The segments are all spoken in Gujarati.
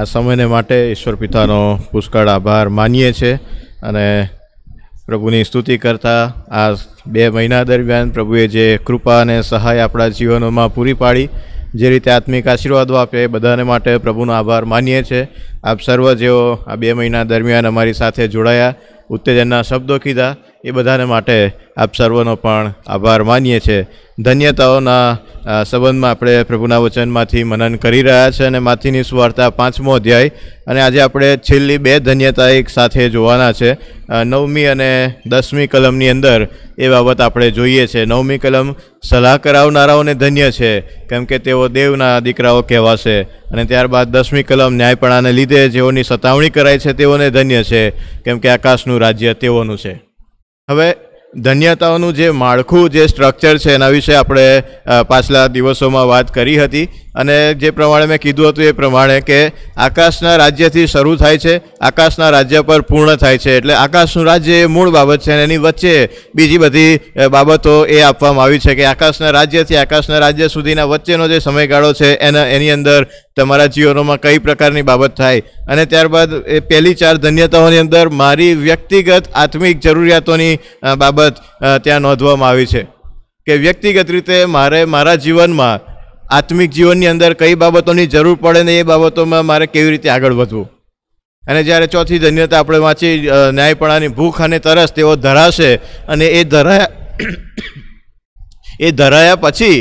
આ સમયને માટે ઈશ્વર પિતાનો પુષ્કળ આભાર માનીએ છીએ અને પ્રભુની સ્તુતિ કરતા આ બે મહિના દરમિયાન પ્રભુએ જે કૃપા અને સહાય આપણા જીવનોમાં પૂરી પાડી જે રીતે આત્મિક આશીર્વાદો આપે એ બધાને માટે પ્રભુનો આભાર માનીએ છીએ આપ સર્વ જેઓ આ બે મહિના દરમિયાન અમારી સાથે જોડાયા ઉત્તેજનના શબ્દો કીધા એ બધાને માટે આપ સર્વનો પણ આભાર માનીએ છીએ ધન્યતાઓના સંબંધમાં આપણે પ્રભુના વચનમાંથી મનન કરી રહ્યા છે અને માથીની સુવાર્તા પાંચમો અધ્યાય અને આજે આપણે છેલ્લી બે ધન્યતા એક સાથે જોવાના છે નવમી અને દસમી કલમની અંદર એ બાબત આપણે જોઈએ છે નવમી કલમ સલાહ કરાવનારાઓને ધન્ય છે કેમ કે તેઓ દેવના દીકરાઓ કહેવાશે અને ત્યારબાદ દસમી કલમ ન્યાયપણાને લીધે જેઓની સતાવણી કરાય છે તેઓને ધન્ય છે કેમ કે આકાશનું રાજ્ય તેઓનું છે હવે ધન્યતાઓનું જે માળખું જે સ્ટ્રક્ચર છે એના વિશે આપણે પાછલા દિવસોમાં વાત કરી હતી અને જે પ્રમાણે મેં કીધું હતું એ પ્રમાણે કે આકાશના રાજ્યથી શરૂ થાય છે આકાશના રાજ્ય પર પૂર્ણ થાય છે એટલે આકાશનું રાજ્ય એ મૂળ બાબત છે અને એની વચ્ચે બીજી બધી બાબતો એ આપવામાં આવી છે કે આકાશના રાજ્યથી આકાશના રાજ્ય સુધીના વચ્ચેનો જે સમયગાળો છે એના એની અંદર તમારા જીવનોમાં કઈ પ્રકારની બાબત થાય અને ત્યારબાદ એ પહેલી ચાર ધન્યતાઓની અંદર મારી વ્યક્તિગત આત્મિક જરૂરિયાતોની બાબત ત્યાં નોંધવામાં આવી છે કે વ્યક્તિગત રીતે મારે મારા જીવનમાં આત્મિક જીવનની અંદર કઈ બાબતોની જરૂર પડે ને એ બાબતોમાં મારે કેવી રીતે આગળ વધવું અને જ્યારે ચોથી ધન્યતા આપણે વાંચી ન્યાયપણાની ભૂખ અને તરસ તેઓ ધરાશે અને એ ધરાયા એ ધરાયા પછી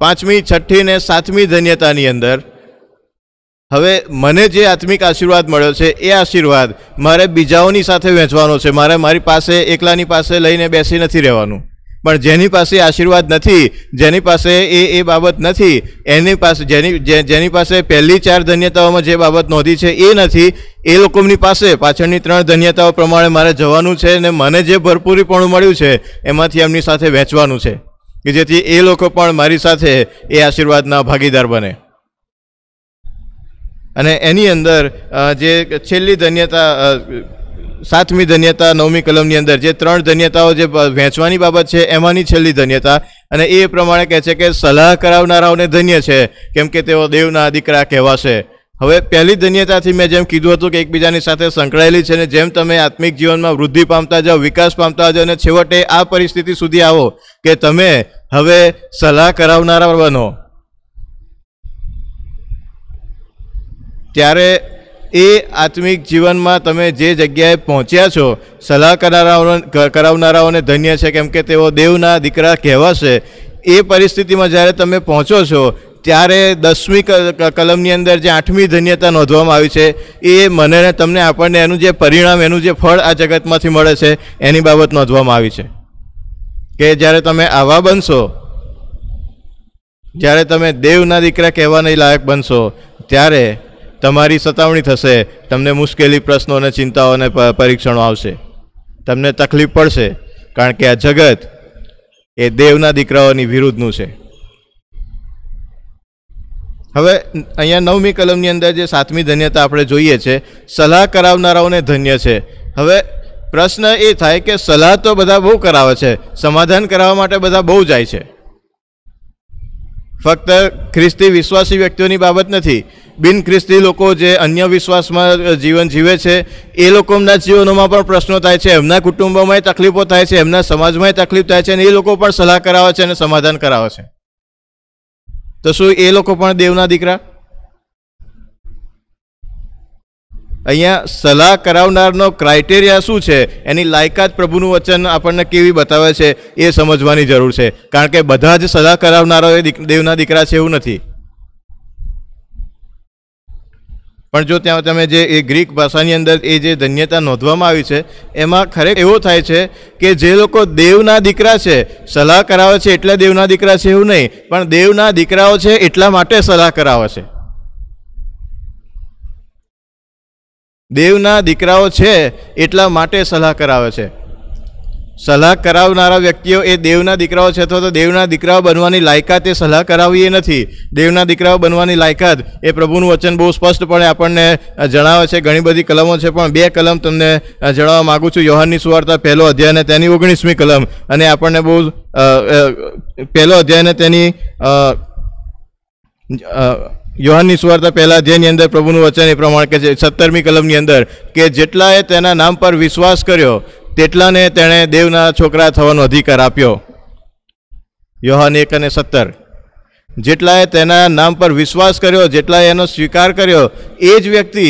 પાંચમી છઠ્ઠી ને સાતમી ધન્યતાની અંદર હવે મને જે આત્મિક આશીર્વાદ મળ્યો છે એ આશીર્વાદ મારે બીજાઓની સાથે વહેંચવાનો છે મારે મારી પાસે એકલાની પાસે લઈને બેસી નથી રહેવાનું પણ જેની પાસે આશીર્વાદ નથી જેની પાસે એ એ બાબત નથી એની પાસે જેની જેની પાસે પહેલી ચાર ધન્યતાઓમાં જે બાબત નોંધી છે એ નથી એ લોકોની પાસે પાછળની ત્રણ ધન્યતાઓ પ્રમાણે મારે જવાનું છે અને મને જે ભરપૂરીપણું મળ્યું છે એમાંથી એમની સાથે વહેંચવાનું છે કે જેથી એ લોકો પણ મારી સાથે એ આશીર્વાદના ભાગીદાર બને અને એની અંદર જે છેલ્લી ધન્યતા સાતમી ધન્યતા નવમી કલમની અંદર જે ત્રણ ધન્યતાઓ જે વહેંચવાની બાબત છે એમાંની છેલ્લી ધન્યતા અને એ પ્રમાણે કહે છે કે સલાહ કરાવનારાઓને ધન્ય છે કેમ કે તેઓ દેવના દીકરા કહેવાશે હવે પહેલી ધન્યતાથી મેં જેમ કીધું હતું કે એકબીજાની સાથે સંકળાયેલી છે અને જેમ તમે આત્મિક જીવનમાં વૃદ્ધિ પામતા જાઓ વિકાસ પામતા જાઓ અને છેવટે આ પરિસ્થિતિ સુધી આવો કે તમે હવે સલાહ કરાવનારા બનો ત્યારે એ આત્મિક જીવનમાં તમે જે જગ્યાએ પહોંચ્યા છો સલાહ કરાવનારાઓ કરાવનારાઓને ધન્ય છે કેમ કે તેઓ દેવના દીકરા કહેવાશે એ પરિસ્થિતિમાં જ્યારે તમે પહોંચો છો ત્યારે દસમી કલમની અંદર જે આઠમી ધન્યતા નોંધવામાં આવી છે એ મને તમને આપણને એનું જે પરિણામ એનું જે ફળ આ જગતમાંથી મળે છે એની બાબત નોંધવામાં આવી છે કે જ્યારે તમે આવા બનશો જ્યારે તમે દેવના દીકરા કહેવાને લાયક બનશો ત્યારે તમારી સતાવણી થશે તમને મુશ્કેલી પ્રશ્નો અને ચિંતાઓ અને પરીક્ષણો આવશે તમને તકલીફ પડશે કારણ કે આ જગત એ દેવના દીકરાઓની વિરુદ્ધનું છે હવે અહીંયા નવમી કલમની અંદર જે સાતમી ધન્યતા આપણે જોઈએ છે સલાહ કરાવનારાઓને ધન્ય છે હવે પ્રશ્ન એ થાય કે સલાહ તો બધા બહુ કરાવે છે સમાધાન કરાવવા માટે બધા બહુ જાય છે ફક્ત ખ્રિસ્તી વિશ્વાસી વ્યક્તિઓની બાબત નથી બિન ખ્રિસ્તી લોકો જે અન્ય વિશ્વાસમાં જીવન જીવે છે એ લોકોના જીવનોમાં પણ પ્રશ્નો થાય છે એમના કુટુંબોમાંય તકલીફો થાય છે એમના સમાજમાંય તકલીફ થાય છે અને એ લોકો પણ સલાહ કરાવે છે અને સમાધાન કરાવે છે તો શું એ લોકો પણ દેવના દીકરા અહીંયા સલાહ કરાવનારનો ક્રાઇટેરિયા શું છે એની લાયકાત પ્રભુનું વચન આપણને કેવી બતાવે છે એ સમજવાની જરૂર છે કારણ કે બધા જ સલાહ કરાવનારો એ દેવના દીકરા છે એવું નથી પણ જો ત્યાં તમે જે એ ગ્રીક ભાષાની અંદર એ જે ધન્યતા નોંધવામાં આવી છે એમાં ખરેખર એવો થાય છે કે જે લોકો દેવના દીકરા છે સલાહ કરાવે છે એટલા દેવના દીકરા છે એવું નહીં પણ દેવના દીકરાઓ છે એટલા માટે સલાહ કરાવે છે દેવના દીકરાઓ છે એટલા માટે સલાહ કરાવે છે સલાહ કરાવનારા વ્યક્તિઓ એ દેવના દીકરાઓ છે અથવા તો દેવના દીકરાઓ બનવાની લાયકાત એ સલાહ કરાવી નથી દેવના દીકરાઓ બનવાની લાયકાત એ પ્રભુનું વચન બહુ સ્પષ્ટપણે આપણને જણાવે છે ઘણી બધી કલમો છે પણ બે કલમ તમને જણાવવા માગું છું યોહાનની સુવાર્તા પહેલો અધ્યાય તેની ઓગણીસમી કલમ અને આપણને બહુ પહેલો અધ્યાય તેની યોહાનની સુવાર્તા પહેલાં અધ્યાયની અંદર પ્રભુનું વચન એ પ્રમાણે કે છે સત્તરમી કલમની અંદર કે જેટલાએ તેના નામ પર વિશ્વાસ કર્યો તેટલાને તેણે દેવના છોકરા થવાનો અધિકાર આપ્યો યોહાન એક અને સત્તર જેટલાએ તેના નામ પર વિશ્વાસ કર્યો જેટલાએ એનો સ્વીકાર કર્યો એ જ વ્યક્તિ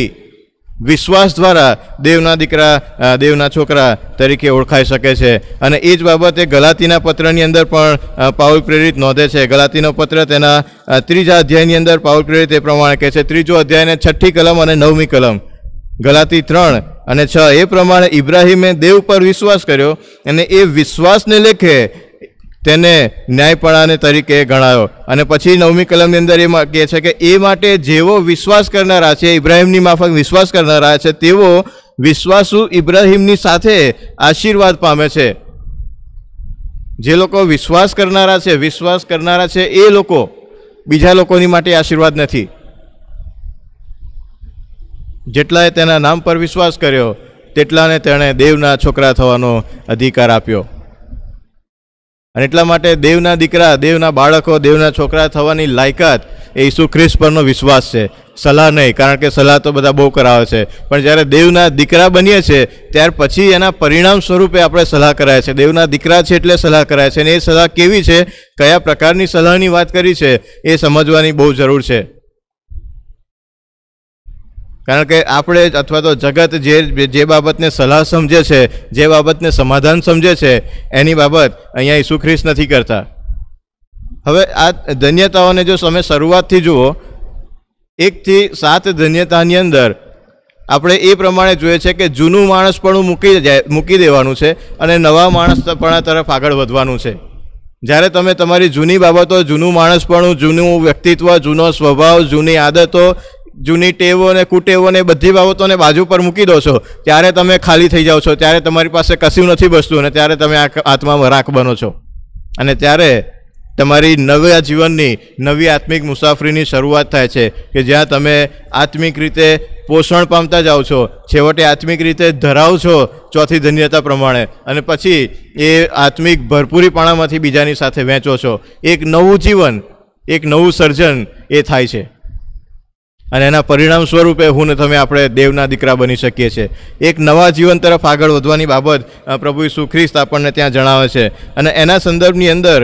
વિશ્વાસ દ્વારા દેવના દીકરા દેવના છોકરા તરીકે ઓળખાઈ શકે છે અને એ જ બાબતે ગલાતીના પત્રની અંદર પણ પાઉલ પ્રેરિત નોંધે છે ગલાતીનો પત્ર તેના ત્રીજા અધ્યાયની અંદર પાઉલ પ્રેરિત એ પ્રમાણે કહે છે ત્રીજો અધ્યાયને છઠ્ઠી કલમ અને નવમી કલમ ગલાતી ત્રણ અને છ એ પ્રમાણે ઇબ્રાહીમે દેવ પર વિશ્વાસ કર્યો અને એ વિશ્વાસને લેખે તેને ન્યાયપણાને તરીકે ગણાયો અને પછી નવમી કલમની અંદર એ કહે છે કે એ માટે જેવો વિશ્વાસ કરનારા છે ઇબ્રાહીમની માફક વિશ્વાસ કરનારા છે તેવો વિશ્વાસુ ઇબ્રાહીમની સાથે આશીર્વાદ પામે છે જે લોકો વિશ્વાસ કરનારા છે વિશ્વાસ કરનારા છે એ લોકો બીજા લોકોની માટે આશીર્વાદ નથી જેટલાએ તેના નામ પર વિશ્વાસ કર્યો તેટલાને તેણે દેવના છોકરા થવાનો અધિકાર આપ્યો અને એટલા માટે દેવના દીકરા દેવના બાળકો દેવના છોકરા થવાની લાયકાત એ ઈસુ ખ્રિસ્ત પરનો વિશ્વાસ છે સલાહ નહીં કારણ કે સલાહ તો બધા બહુ કરાવે છે પણ જ્યારે દેવના દીકરા બનીએ છીએ ત્યાર પછી એના પરિણામ સ્વરૂપે આપણે સલાહ કરાય છે દેવના દીકરા છે એટલે સલાહ કરાય છે અને એ સલાહ કેવી છે કયા પ્રકારની સલાહની વાત કરી છે એ સમજવાની બહુ જરૂર છે કારણ કે આપણે અથવા તો જગત જે જે બાબતને સલાહ સમજે છે જે બાબતને સમાધાન સમજે છે એની બાબત અહીંયા ઈસુ નથી કરતા હવે આ ધન્યતાઓને જો તમે શરૂઆતથી જુઓ એકથી સાત ધન્યતાની અંદર આપણે એ પ્રમાણે જોઈએ છે કે જૂનું માણસ માણસપણું મૂકી જાય મૂકી દેવાનું છે અને નવા માણસ માણસપણા તરફ આગળ વધવાનું છે જ્યારે તમે તમારી જૂની બાબતો જૂનું માણસપણું જૂનું વ્યક્તિત્વ જૂનો સ્વભાવ જૂની આદતો જૂની ટેવો અને કુટેવોને બધી બાબતોને બાજુ પર મૂકી દો છો ત્યારે તમે ખાલી થઈ જાઓ છો ત્યારે તમારી પાસે કશું નથી બસતું અને ત્યારે તમે આત્મામાં રાખ બનો છો અને ત્યારે તમારી નવા જીવનની નવી આત્મિક મુસાફરીની શરૂઆત થાય છે કે જ્યાં તમે આત્મિક રીતે પોષણ પામતા જાઓ છો છેવટે આત્મિક રીતે ધરાવ છો ચોથી ધન્યતા પ્રમાણે અને પછી એ આત્મિક ભરપૂરીપણામાંથી બીજાની સાથે વહેંચો છો એક નવું જીવન એક નવું સર્જન એ થાય છે અને એના પરિણામ સ્વરૂપે હું ને તમે આપણે દેવના દીકરા બની શકીએ છીએ એક નવા જીવન તરફ આગળ વધવાની બાબત પ્રભુ ઈસુ ખ્રિસ્ત આપણને ત્યાં જણાવે છે અને એના સંદર્ભની અંદર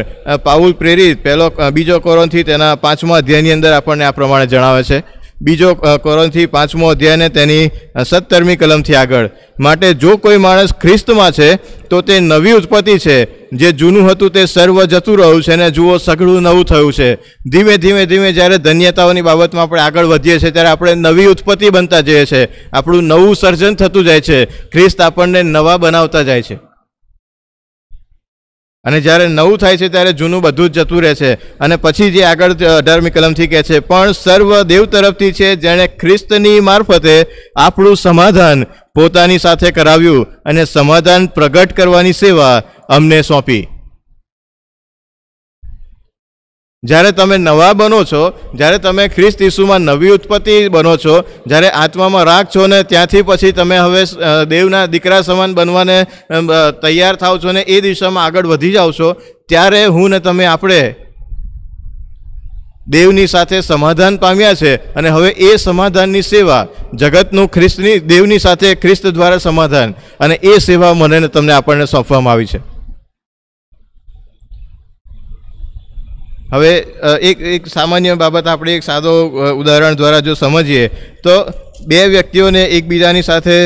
પાઉલ પ્રેરિત પહેલો બીજો કોરોનથી તેના પાંચમા અધ્યાયની અંદર આપણને આ પ્રમાણે જણાવે છે બીજો કોરોનથી પાંચમો અધ્યાય અને તેની સત્તરમી કલમથી આગળ માટે જો કોઈ માણસ ખ્રિસ્તમાં છે તો તે નવી ઉત્પત્તિ છે જે જૂનું હતું તે સર્વ જતું રહ્યું છે અને જુઓ સઘળું નવું થયું છે ધીમે ધીમે ધીમે જ્યારે ધન્યતાઓની બાબતમાં આપણે આગળ વધીએ છીએ ત્યારે આપણે નવી ઉત્પત્તિ બનતા જઈએ છીએ આપણું નવું સર્જન થતું જાય છે ખ્રિસ્ત આપણને નવા બનાવતા જાય છે અને જ્યારે નવું થાય છે ત્યારે જૂનું બધું જ જતું રહે છે અને પછી જે આગળ અઢારમી કલમથી કહે છે પણ સર્વ દેવ તરફથી છે જેણે ખ્રિસ્તની મારફતે આપણું સમાધાન પોતાની સાથે કરાવ્યું અને સમાધાન પ્રગટ કરવાની સેવા અમને સોંપી જ્યારે તમે નવા બનો છો જ્યારે તમે ખ્રિસ્ત ઈસુમાં નવી ઉત્પત્તિ બનો છો જ્યારે આત્મામાં રાગ છો ને ત્યાંથી પછી તમે હવે દેવના દીકરા સમાન બનવાને તૈયાર થાવ છો ને એ દિશામાં આગળ વધી જાઓ છો ત્યારે હું ને તમે આપણે દેવની સાથે સમાધાન પામ્યા છે અને હવે એ સમાધાનની સેવા જગતનું ખ્રિસ્તની દેવની સાથે ખ્રિસ્ત દ્વારા સમાધાન અને એ સેવા મને તમને આપણને સોંપવામાં આવી છે હવે એક એક સામાન્ય બાબત આપણે એક સાદો ઉદાહરણ દ્વારા જો સમજીએ તો બે વ્યક્તિઓને એકબીજાની સાથે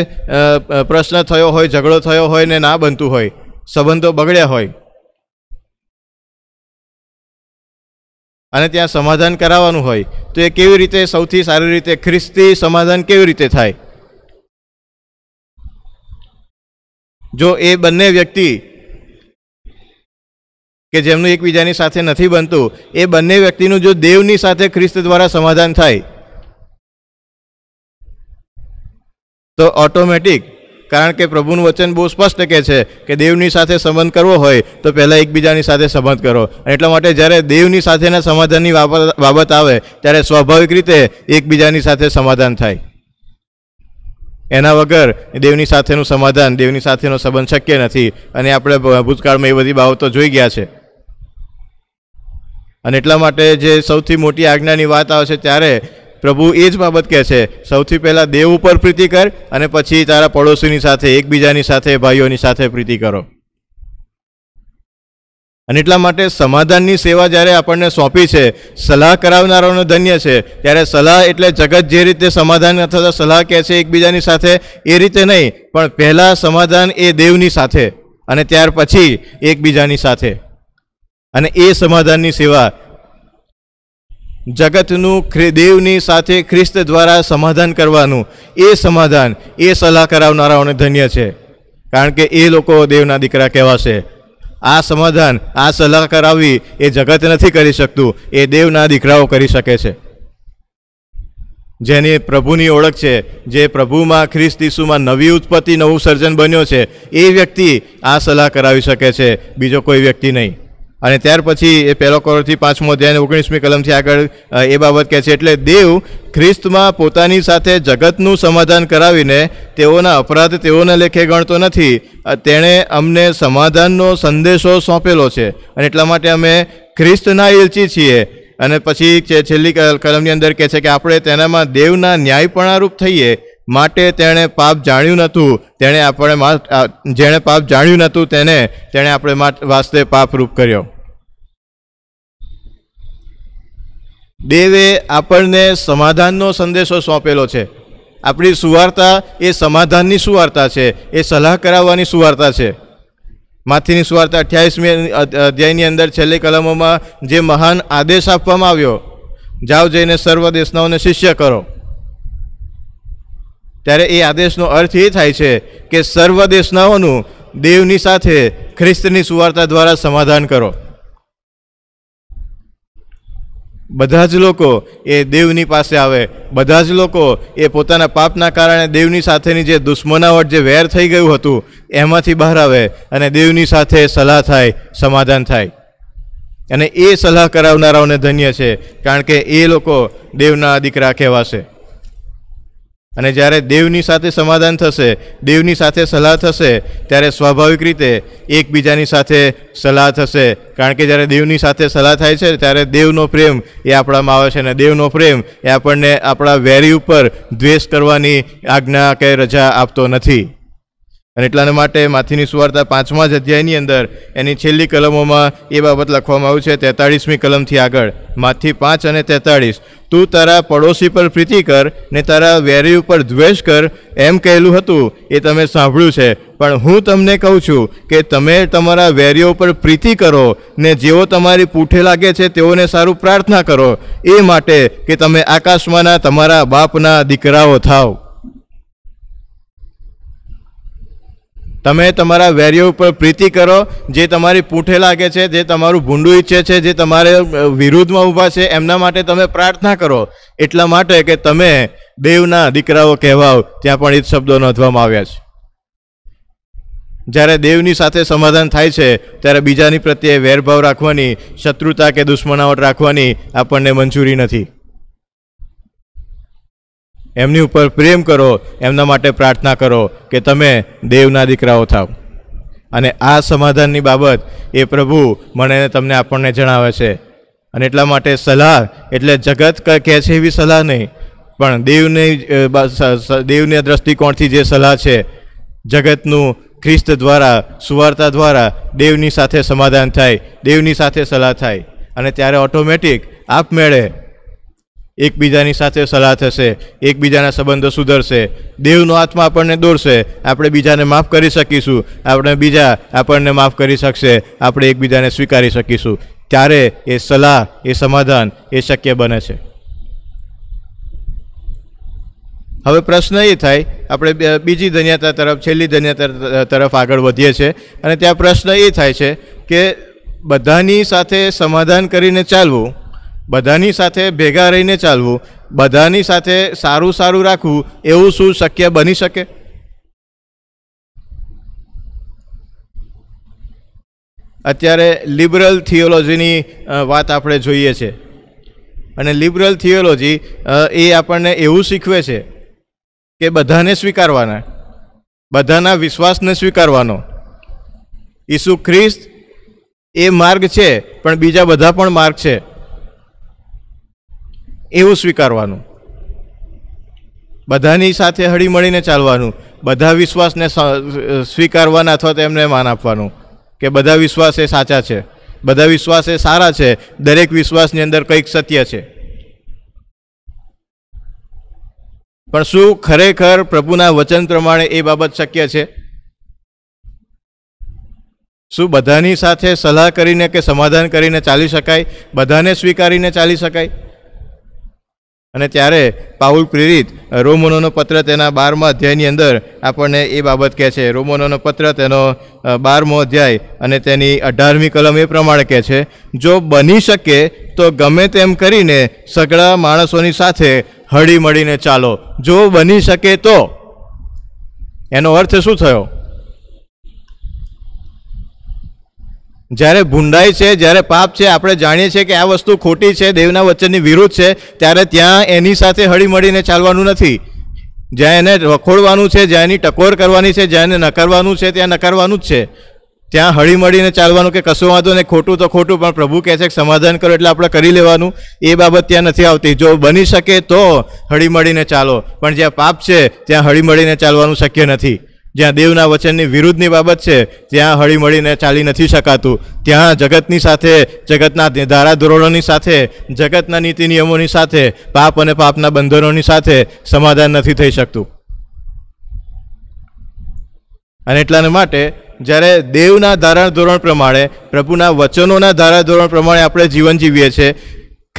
પ્રશ્ન થયો હોય ઝઘડો થયો હોય ને ના બનતું હોય સંબંધો બગડ્યા હોય અને ત્યાં સમાધાન કરાવવાનું હોય તો એ કેવી રીતે સૌથી સારી રીતે ખ્રિસ્તી સમાધાન કેવી રીતે થાય જો એ બંને વ્યક્તિ કે જેમનું એકબીજાની સાથે નથી બનતું એ બંને વ્યક્તિનું જો દેવની સાથે ખ્રિસ્ત દ્વારા સમાધાન થાય તો ઓટોમેટિક કારણ કે પ્રભુનું વચન બહુ સ્પષ્ટ કહે છે કે દેવની સાથે સંબંધ કરવો હોય તો પહેલાં એકબીજાની સાથે સંબંધ કરો એટલા માટે જ્યારે દેવની સાથેના સમાધાનની બાબત આવે ત્યારે સ્વાભાવિક રીતે એકબીજાની સાથે સમાધાન થાય એના વગર દેવની સાથેનું સમાધાન દેવની સાથેનો સંબંધ શક્ય નથી અને આપણે ભૂતકાળમાં એ બધી બાબતો જોઈ ગયા છે અને એટલા માટે જે સૌથી મોટી આજ્ઞાની વાત આવશે ત્યારે પ્રભુ એ જ બાબત કહે છે સૌથી પહેલાં દેવ ઉપર પ્રીતિ કર અને પછી તારા પડોશીની સાથે એકબીજાની સાથે ભાઈઓની સાથે પ્રીતિ કરો અને એટલા માટે સમાધાનની સેવા જ્યારે આપણને સોંપી છે સલાહ કરાવનારાનો ધન્ય છે ત્યારે સલાહ એટલે જગત જે રીતે સમાધાન અથવા સલાહ કહે છે એકબીજાની સાથે એ રીતે નહીં પણ પહેલાં સમાધાન એ દેવની સાથે અને ત્યાર પછી એકબીજાની સાથે અને એ સમાધાનની સેવા જગતનું દેવની સાથે ખ્રિસ્ત દ્વારા સમાધાન કરવાનું એ સમાધાન એ સલાહ કરાવનારાઓને ધન્ય છે કારણ કે એ લોકો દેવના દીકરા કહેવાશે આ સમાધાન આ સલાહ કરાવવી એ જગત નથી કરી શકતું એ દેવના દીકરાઓ કરી શકે છે જેની પ્રભુની ઓળખ છે જે પ્રભુમાં ખ્રિસ્ત ઈસુમાં નવી ઉત્પત્તિ નવું સર્જન બન્યો છે એ વ્યક્તિ આ સલાહ કરાવી શકે છે બીજો કોઈ વ્યક્તિ નહીં અને ત્યાર પછી એ પહેલો કરોડથી પાંચમો અધ્યાય ઓગણીસમી કલમથી આગળ એ બાબત કહે છે એટલે દેવ ખ્રિસ્તમાં પોતાની સાથે જગતનું સમાધાન કરાવીને તેઓના અપરાધ તેઓના લેખે ગણતો નથી તેણે અમને સમાધાનનો સંદેશો સોંપેલો છે અને એટલા માટે અમે ખ્રિસ્તના ઇલચી છીએ અને પછી છેલ્લી કલમની અંદર કહે છે કે આપણે તેનામાં દેવના ન્યાયપણારૂપ થઈએ માટે તેણે પાપ જાણ્યું નહોતું તેણે આપણે જેણે પાપ જાણ્યું નહોતું તેને તેણે આપણે વાસ્તે પાપરૂપ કર્યો દેવે આપણને સમાધાનનો સંદેશો સોંપેલો છે આપણી સુવાર્તા એ સમાધાનની સુવાર્તા છે એ સલાહ કરાવવાની સુવાર્તા છે માથીની સુવાર્તા અઠ્યાવીસમી અધ્યાયની અંદર છેલ્લી કલમોમાં જે મહાન આદેશ આપવામાં આવ્યો જાઓ જઈને સર્વ દેશનાઓને શિષ્ય કરો ત્યારે એ આદેશનો અર્થ એ થાય છે કે સર્વ દેશનાઓનું દેવની સાથે ખ્રિસ્તની સુવાર્તા દ્વારા સમાધાન કરો બધા જ લોકો એ દેવની પાસે આવે બધા જ લોકો એ પોતાના પાપના કારણે દેવની સાથેની જે દુશ્મનાવટ જે વેર થઈ ગયું હતું એમાંથી બહાર આવે અને દેવની સાથે સલાહ થાય સમાધાન થાય અને એ સલાહ કરાવનારાઓને ધન્ય છે કારણ કે એ લોકો દેવના દીકરા કહેવાશે અને જ્યારે દેવની સાથે સમાધાન થશે દેવની સાથે સલાહ થશે ત્યારે સ્વાભાવિક રીતે એકબીજાની સાથે સલાહ થશે કારણ કે જ્યારે દેવની સાથે સલાહ થાય છે ત્યારે દેવનો પ્રેમ એ આપણામાં આવે છે અને દેવનો પ્રેમ એ આપણને આપણા વેરી ઉપર દ્વેષ કરવાની આજ્ઞા કે રજા આપતો નથી અને એટલાને માટે માથીની સુવાર્તા પાંચમા જ અધ્યાયની અંદર એની છેલ્લી કલમોમાં એ બાબત લખવામાં આવ્યું છે તેતાળીસમી કલમથી આગળ માથી પાંચ અને તેતાળીસ તું તારા પડોશી પર પ્રીતિ કર ને તારા વેરી ઉપર દ્વેષ કર એમ કહેલું હતું એ તમે સાંભળ્યું છે પણ હું તમને કહું છું કે તમે તમારા વેરીઓ પર પ્રીતિ કરો ને જેઓ તમારી પૂઠે લાગે છે તેઓને સારું પ્રાર્થના કરો એ માટે કે તમે આકાશમાંના તમારા બાપના દીકરાઓ થાવ તમે તમારા વેરીઓ ઉપર પ્રીતિ કરો જે તમારી પૂંઠે લાગે છે જે તમારું ભૂંડું ઈચ્છે છે જે તમારે વિરુદ્ધમાં ઊભા છે એમના માટે તમે પ્રાર્થના કરો એટલા માટે કે તમે દેવના દીકરાઓ કહેવાઓ ત્યાં પણ એ શબ્દો નોંધવામાં આવ્યા છે જ્યારે દેવની સાથે સમાધાન થાય છે ત્યારે બીજાની પ્રત્યે વેરભાવ રાખવાની શત્રુતા કે દુશ્મનાવટ રાખવાની આપણને મંજૂરી નથી એમની ઉપર પ્રેમ કરો એમના માટે પ્રાર્થના કરો કે તમે દેવના દીકરાઓ થાવ અને આ સમાધાનની બાબત એ પ્રભુ મને તમને આપણને જણાવે છે અને એટલા માટે સલાહ એટલે જગત કહે છે એવી સલાહ નહીં પણ દેવની દેવના દ્રષ્ટિકોણથી જે સલાહ છે જગતનું ખ્રિસ્ત દ્વારા સુવાર્તા દ્વારા દેવની સાથે સમાધાન થાય દેવની સાથે સલાહ થાય અને ત્યારે ઓટોમેટિક આપમેળે એકબીજાની સાથે સલાહ થશે એકબીજાના સંબંધો સુધરશે દેવનો આત્મા આપણને દોરશે આપણે બીજાને માફ કરી શકીશું આપણે બીજા આપણને માફ કરી શકશે આપણે એકબીજાને સ્વીકારી શકીશું ત્યારે એ સલાહ એ સમાધાન એ શક્ય બને છે હવે પ્રશ્ન એ થાય આપણે બીજી ધન્યતા તરફ છેલ્લી ધન્યતા તરફ આગળ વધીએ છીએ અને ત્યાં પ્રશ્ન એ થાય છે કે બધાની સાથે સમાધાન કરીને ચાલવું બધાની સાથે ભેગા રહીને ચાલવું બધાની સાથે સારું સારું રાખવું એવું શું શક્ય બની શકે અત્યારે લિબરલ થિયોલોજીની વાત આપણે જોઈએ છે અને લિબરલ થિયોલોજી એ આપણને એવું શીખવે છે કે બધાને સ્વીકારવાના બધાના વિશ્વાસને સ્વીકારવાનો ઈસુ ખ્રિસ્ત એ માર્ગ છે પણ બીજા બધા પણ માર્ગ છે એવું સ્વીકારવાનું બધાની સાથે હળીમળીને ચાલવાનું બધા વિશ્વાસને સ્વીકારવાના અથવા તો એમને માન આપવાનું કે બધા વિશ્વાસ એ સાચા છે બધા વિશ્વાસ એ સારા છે દરેક વિશ્વાસની અંદર કંઈક સત્ય છે પણ શું ખરેખર પ્રભુના વચન પ્રમાણે એ બાબત શક્ય છે શું બધાની સાથે સલાહ કરીને કે સમાધાન કરીને ચાલી શકાય બધાને સ્વીકારીને ચાલી શકાય અને ત્યારે પાઉલ પ્રેરિત રોમનોનો પત્ર તેના બારમા અધ્યાયની અંદર આપણને એ બાબત કહે છે રોમનોનો પત્ર તેનો બારમો અધ્યાય અને તેની અઢારમી કલમ એ પ્રમાણે કહે છે જો બની શકે તો ગમે તેમ કરીને સગળા માણસોની સાથે હળી મળીને ચાલો જો બની શકે તો એનો અર્થ શું થયો જ્યારે ભૂંડાઈ છે જ્યારે પાપ છે આપણે જાણીએ છીએ કે આ વસ્તુ ખોટી છે દેવના વચનની વિરુદ્ધ છે ત્યારે ત્યાં એની સાથે હળી મળીને ચાલવાનું નથી જ્યાં એને રખોડવાનું છે જ્યાં એની ટકોર કરવાની છે જ્યાં એને નકારવાનું છે ત્યાં નકારવાનું જ છે ત્યાં હળી મળીને ચાલવાનું કે કશું વાંધો ને ખોટું તો ખોટું પણ પ્રભુ કહે છે કે સમાધાન કરો એટલે આપણે કરી લેવાનું એ બાબત ત્યાં નથી આવતી જો બની શકે તો હળી મળીને ચાલો પણ જ્યાં પાપ છે ત્યાં હળી મળીને ચાલવાનું શક્ય નથી જ્યાં દેવના વચનની વિરુદ્ધની બાબત છે ત્યાં હળીમળીને ચાલી નથી શકાતું ત્યાં જગતની સાથે જગતના ધારાધોરણોની સાથે જગતના નીતિ નિયમોની સાથે પાપ અને પાપના બંધનોની સાથે સમાધાન નથી થઈ શકતું અને એટલાને માટે જ્યારે દેવના ધારણ ધોરણ પ્રમાણે પ્રભુના વચનોના ધારાધોરણ પ્રમાણે આપણે જીવન જીવીએ છીએ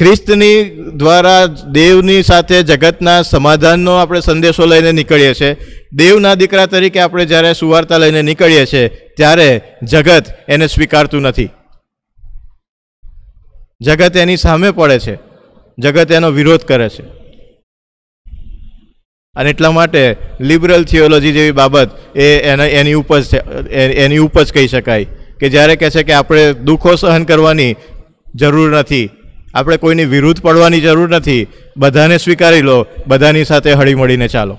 ખ્રિસ્તની દ્વારા દેવની સાથે જગતના સમાધાનનો આપણે સંદેશો લઈને નીકળીએ છીએ દેવના દીકરા તરીકે આપણે જ્યારે સુવાર્તા લઈને નીકળીએ છીએ ત્યારે જગત એને સ્વીકારતું નથી જગત એની સામે પડે છે જગત એનો વિરોધ કરે છે અને એટલા માટે લિબરલ થિયોલોજી જેવી બાબત એ એના એની ઉપજ એની ઉપજ કહી શકાય કે જ્યારે કહે છે કે આપણે દુઃખો સહન કરવાની જરૂર નથી આપણે કોઈની વિરુદ્ધ પડવાની જરૂર નથી બધાને સ્વીકારી લો બધાની સાથે હળીમળીને ચાલો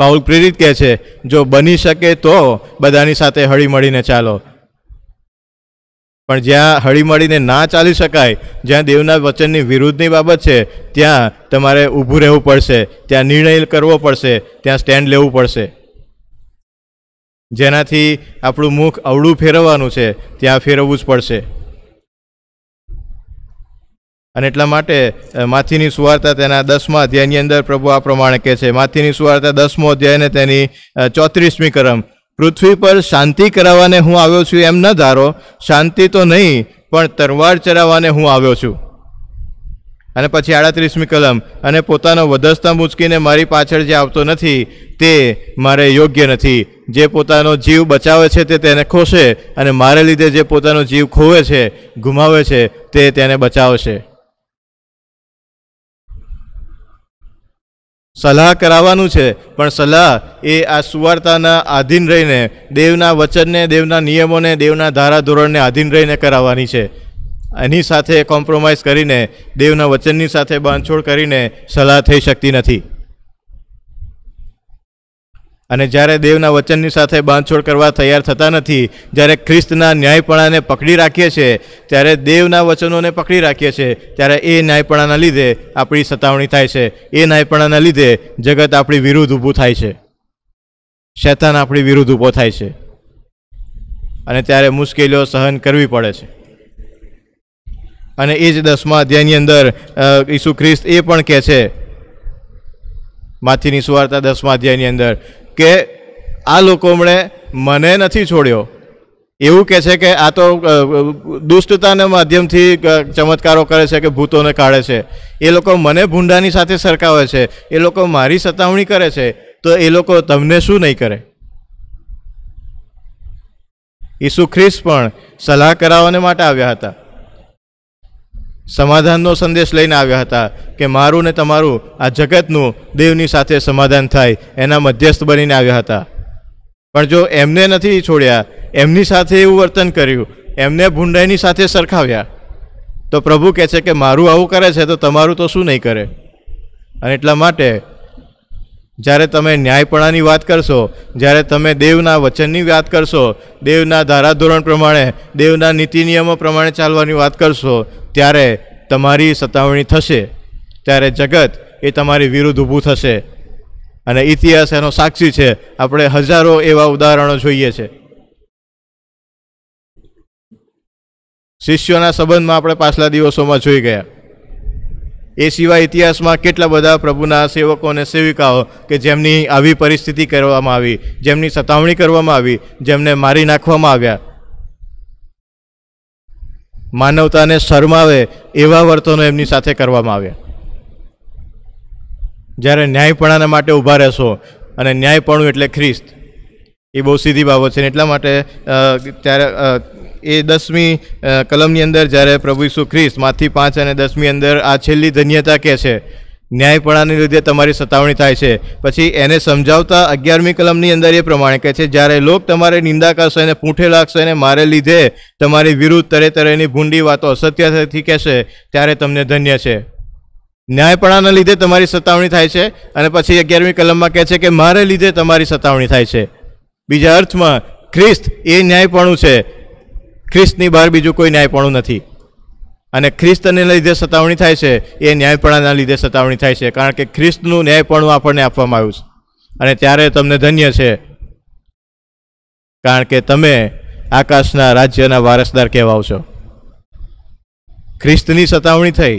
પાઉલ પ્રેરિત કહે છે જો બની શકે તો બધાની સાથે હળીમળીને ચાલો પણ જ્યાં હળીમળીને ના ચાલી શકાય જ્યાં દેવના વચનની વિરુદ્ધની બાબત છે ત્યાં તમારે ઊભું રહેવું પડશે ત્યાં નિર્ણય કરવો પડશે ત્યાં સ્ટેન્ડ લેવું પડશે જેનાથી આપણું મુખ અવળું ફેરવવાનું છે ત્યાં ફેરવવું જ પડશે અને એટલા માટે માથીની સુવાર્તા તેના દસમા અધ્યાયની અંદર પ્રભુ આ પ્રમાણે કહે છે માથીની સુવાર્તા દસમો અધ્યાયને તેની ચોત્રીસમી કરમ પૃથ્વી પર શાંતિ કરાવવાને હું આવ્યો છું એમ ન ધારો શાંતિ તો નહીં પણ તરવાર ચરાવવાને હું આવ્યો છું અને પછી આડત્રીસમી કલમ અને પોતાનો વધસ્તા મૂંચકીને મારી પાછળ જે આવતો નથી તે મારે યોગ્ય નથી જે પોતાનો જીવ બચાવે છે તે તેને ખોશે અને મારે લીધે જે પોતાનો જીવ ખોવે છે ગુમાવે છે તે તેને બચાવશે સલાહ કરાવવાનું છે પણ સલાહ એ આ સુવાર્તાના આધીન રહીને દેવના વચનને દેવના નિયમોને દેવના ધારાધોરણને આધીન રહીને કરાવવાની છે એની સાથે કોમ્પ્રોમાઇઝ કરીને દેવના વચનની સાથે બાંધછોડ કરીને સલાહ થઈ શકતી નથી અને જ્યારે દેવના વચનની સાથે બાંધછોડ કરવા તૈયાર થતા નથી જ્યારે ખ્રિસ્તના ન્યાયપણાને પકડી રાખીએ છીએ ત્યારે દેવના વચનોને પકડી રાખીએ છીએ ત્યારે એ ન્યાયપણાના લીધે આપણી સતાવણી થાય છે એ ન્યાયપણાના લીધે જગત આપણી વિરુદ્ધ ઊભું થાય છે શેતાન આપણી વિરુદ્ધ ઊભો થાય છે અને ત્યારે મુશ્કેલીઓ સહન કરવી પડે છે અને એ જ દસમા અધ્યાયની અંદર ઈસુ ખ્રિસ્ત એ પણ કહે છે માથીની સુવાર્તા દસમા અધ્યાયની અંદર કે આ લોકો મને નથી છોડ્યો એવું કહે છે કે આ તો દુષ્ટતાના માધ્યમથી ચમત્કારો કરે છે કે ભૂતોને કાઢે છે એ લોકો મને ભૂંડાની સાથે સરકાવે છે એ લોકો મારી સતાવણી કરે છે તો એ લોકો તમને શું નહીં કરે ઈસુ ખ્રિસ્ત પણ સલાહ કરાવવાને માટે આવ્યા હતા સમાધાનનો સંદેશ લઈને આવ્યા હતા કે મારું ને તમારું આ જગતનું દેવની સાથે સમાધાન થાય એના મધ્યસ્થ બનીને આવ્યા હતા પણ જો એમને નથી છોડ્યા એમની સાથે એવું વર્તન કર્યું એમને ભૂંડાઈની સાથે સરખાવ્યા તો પ્રભુ કહે છે કે મારું આવું કરે છે તો તમારું તો શું નહીં કરે અને એટલા માટે જ્યારે તમે ન્યાયપણાની વાત કરશો જ્યારે તમે દેવના વચનની વાત કરશો દેવના ધારાધોરણ પ્રમાણે દેવના નીતિ નિયમો પ્રમાણે ચાલવાની વાત કરશો ત્યારે તમારી સતાવણી થશે ત્યારે જગત એ તમારી વિરુદ્ધ ઊભું થશે અને ઇતિહાસ એનો સાક્ષી છે આપણે હજારો એવા ઉદાહરણો જોઈએ છે શિષ્યોના સંબંધમાં આપણે પાછલા દિવસોમાં જોઈ ગયા એ સિવાય ઇતિહાસમાં કેટલા બધા પ્રભુના સેવકો અને સેવિકાઓ કે જેમની આવી પરિસ્થિતિ કરવામાં આવી જેમની સતાવણી કરવામાં આવી જેમને મારી નાખવામાં આવ્યા માનવતાને શરમાવે એવા વર્તનો એમની સાથે કરવામાં આવ્યા જ્યારે ન્યાયપણાના માટે ઊભા રહેશો અને ન્યાયપણું એટલે ખ્રિસ્ત એ બહુ સીધી બાબત છે એટલા માટે ત્યારે એ દસમી કલમની અંદર જ્યારે પ્રભુ ઈસુ ખ્રિસ્ત માથી પાંચ અને દસમી અંદર આ છેલ્લી ધન્યતા કહે છે ન્યાયપણાને લીધે તમારી સતાવણી થાય છે પછી એને સમજાવતા અગિયારમી કલમની અંદર એ પ્રમાણે કહે છે જ્યારે લોક તમારે નિંદા કરશે અને પૂંઠે લાગશે અને મારે લીધે તમારી વિરુદ્ધ તરે તરેની ભૂંડી વાતો અસત્યથી કહેશે ત્યારે તમને ધન્ય છે ન્યાયપણાના લીધે તમારી સતાવણી થાય છે અને પછી અગિયારમી કલમમાં કહે છે કે મારે લીધે તમારી સતાવણી થાય છે બીજા અર્થમાં ખ્રિસ્ત એ ન્યાયપણું છે ખ્રિસ્તની બહાર બીજું કોઈ ન્યાયપણું નથી અને ખ્રિસ્તને લીધે સતાવણી થાય છે એ ન્યાયપણાના લીધે સતાવણી થાય છે કારણ કે ખ્રિસ્તનું ન્યાયપણું આપણને આપવામાં આવ્યું છે અને ત્યારે તમને ધન્ય છે કારણ કે તમે આકાશના રાજ્યના વારસદાર કહેવાઓ છો ખ્રિસ્તની સતાવણી થઈ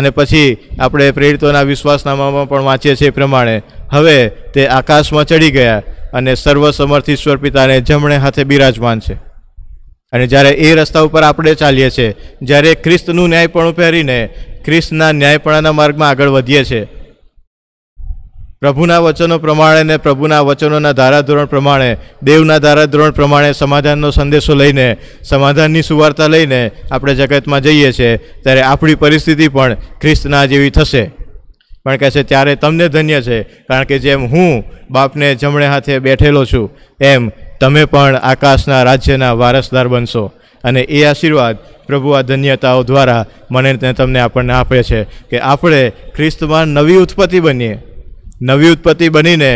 અને પછી આપણે પ્રેરિતોના વિશ્વાસનામામાં પણ વાંચીએ છીએ એ પ્રમાણે હવે તે આકાશમાં ચડી ગયા અને સર્વસમર્થ ઈશ્વર પિતાને જમણે હાથે બિરાજમાન છે અને જ્યારે એ રસ્તા ઉપર આપણે ચાલીએ છીએ જ્યારે ખ્રિસ્તનું ન્યાયપણું પહેરીને ખ્રિસ્તના ન્યાયપણાના માર્ગમાં આગળ વધીએ છીએ પ્રભુના વચનો પ્રમાણે ને પ્રભુના વચનોના ધારાધોરણ પ્રમાણે દેવના ધારાધોરણ પ્રમાણે સમાધાનનો સંદેશો લઈને સમાધાનની સુવાર્તા લઈને આપણે જગતમાં જઈએ છીએ ત્યારે આપણી પરિસ્થિતિ પણ ખ્રિસ્તના જેવી થશે પણ કહે છે ત્યારે તમને ધન્ય છે કારણ કે જેમ હું બાપને જમણે હાથે બેઠેલો છું એમ તમે પણ આકાશના રાજ્યના વારસદાર બનશો અને એ આશીર્વાદ પ્રભુ આ ધન્યતાઓ દ્વારા મને તમને આપણને આપે છે કે આપણે ખ્રિસ્તમાં નવી ઉત્પત્તિ બનીએ નવી ઉત્પત્તિ બનીને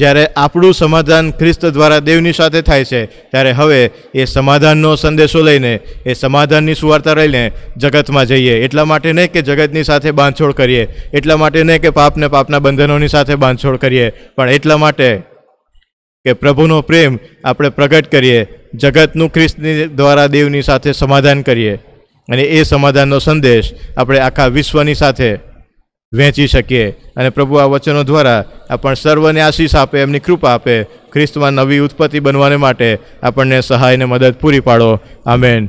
જ્યારે આપણું સમાધાન ખ્રિસ્ત દ્વારા દેવની સાથે થાય છે ત્યારે હવે એ સમાધાનનો સંદેશો લઈને એ સમાધાનની સુવાર્તા રહીને જગતમાં જઈએ એટલા માટે નહીં કે જગતની સાથે બાંધછોડ કરીએ એટલા માટે નહીં કે પાપને પાપના બંધનોની સાથે બાંધછોડ કરીએ પણ એટલા માટે કે પ્રભુનો પ્રેમ આપણે પ્રગટ કરીએ જગતનું ખ્રિસ્તની દ્વારા દેવની સાથે સમાધાન કરીએ અને એ સમાધાનનો સંદેશ આપણે આખા વિશ્વની સાથે વહેંચી શકીએ અને પ્રભુ આ વચનો દ્વારા આપણ સર્વને આશીષ આપે એમની કૃપા આપે ખ્રિસ્તમાં નવી ઉત્પત્તિ બનવાને માટે આપણને સહાયને મદદ પૂરી પાડો આમેન